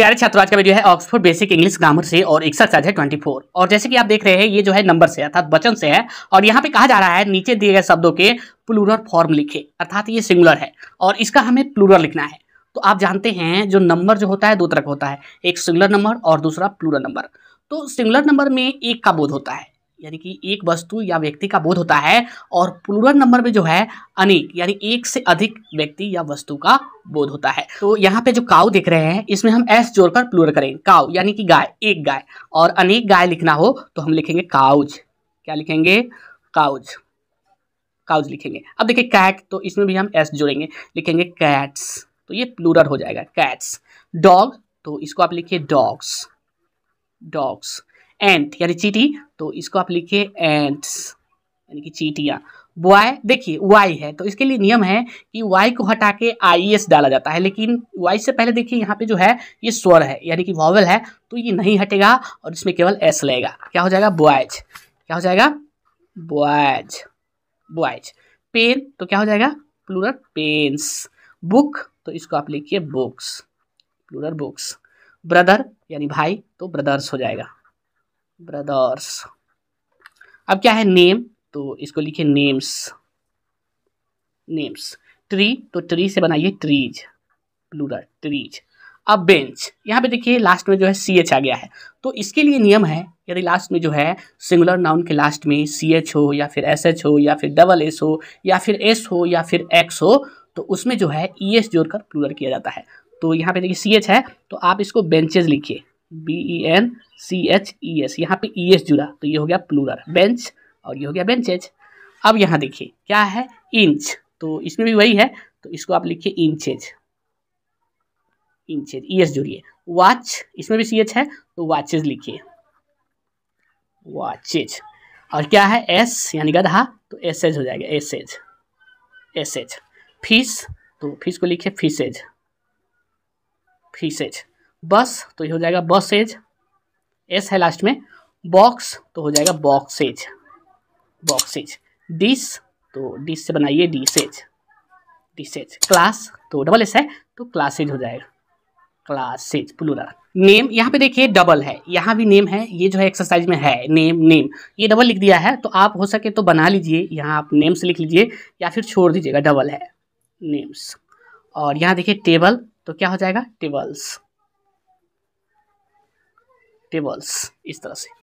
प्यारे छात्रों आज का वीडियो है ऑक्सफोर्ड बेसिक इंग्लिश ग्रामर से और एक्सरसाइज है 24 और जैसे कि आप देख रहे हैं ये जो है नंबर से अर्थात वचन से है और यहाँ पे कहा जा रहा है नीचे दिए गए शब्दों के प्लूरल फॉर्म लिखे अर्थात ये सिंगुलर है और इसका हमें प्लूरल लिखना है तो आप जानते हैं जो नंबर जो होता है दो तरह का होता है एक सिंगुलर नंबर और दूसरा प्लूरल नंबर तो सिंगुलर नंबर में एक का बोध होता है यानी कि एक वस्तु या व्यक्ति का बोध होता है और प्लूरल नंबर में जो है अनेक यानी एक से अधिक व्यक्ति या वस्तु का बोध होता है तो यहाँ पे जो काउ देख रहे हैं इसमें हम एस जोड़कर प्लूरल करेंगे काउ यानी कि गाय एक गाय और अनेक गाय लिखना हो तो हम लिखेंगे काउज क्या लिखेंगे काउज काउज लिखेंगे अब देखिए कैट तो इसमें भी हम एस जोड़ेंगे लिखेंगे कैट्स तो ये प्लूरल हो जाएगा कैट्स डॉग तो इसको आप लिखिए डॉग्स डॉग्स एंट यानी चीटी तो इसको आप लिखिए एंट्स यानी कि चीटियाँ बॉय देखिए वाई है तो इसके लिए नियम है कि वाई को हटा के आई एस e डाला जाता है लेकिन वाई से पहले देखिए यहाँ पे जो है ये स्वर है यानी कि वॉवल है तो ये नहीं हटेगा और इसमें केवल एस लगेगा क्या हो जाएगा बॉयज क्या हो जाएगा बॉयज बॉयज पेन तो क्या हो जाएगा प्लूरल पेन्स बुक तो इसको आप लिखिए बुक्स प्लूरल बुक्स ब्रदर यानी भाई तो ब्रदर्स हो जाएगा ब्रदर्स अब क्या है नेम तो इसको लिखिए नेम्स नेम्स ट्री तो ट्री से बनाइए ट्रीज प्लूरल ट्रीज अब बेंच यहाँ पे देखिए लास्ट में जो है सी एच आ गया है तो इसके लिए नियम है यदि लास्ट में जो है सिंगुलर नाउन के लास्ट में सी एच हो या फिर एस एच हो या फिर डबल एस हो या फिर एस हो या फिर एक्स हो तो उसमें जो है ई e एस जोड़कर प्लूरल किया जाता है तो यहाँ पे देखिए सी एच है तो आप इसको बेंचेज लिखिए B E N C H E S यहाँ पे ई e एस जुड़ा तो ये हो गया प्लूरल बेंच और ये हो गया बेंचेज अब यहाँ देखिए क्या है इंच तो इसमें भी वही है तो इसको आप लिखिए इंचेज इंचेज ई एस जुड़िए वाच इसमें भी सी एच है तो वाचेज लिखिए वाचेज और क्या है एस यानी गधा तो एस एज हो जाएगा एस एस एच फीस तो फीस को लिखिए फीसेज फीसेज बस तो ये हो जाएगा बसेज एस है लास्ट में बॉक्स तो हो जाएगा बॉक्सेज बॉक्सेज डिस तो डिस से बनाइए डिसेज डिसेज क्लास तो डबल एस है तो क्लासेज हो जाएगा क्लासेज प्लूरल नेम यहाँ पे देखिए डबल है यहाँ भी नेम है ये जो है एक्सरसाइज में है नेम नेम ये डबल लिख दिया है तो आप हो सके तो बना लीजिए यहाँ आप नेम से लिख लीजिए या फिर छोड़ दीजिएगा डबल है नेम्स और यहाँ देखिए टेबल तो क्या हो जाएगा टेबल्स टेबल्स इस तरह से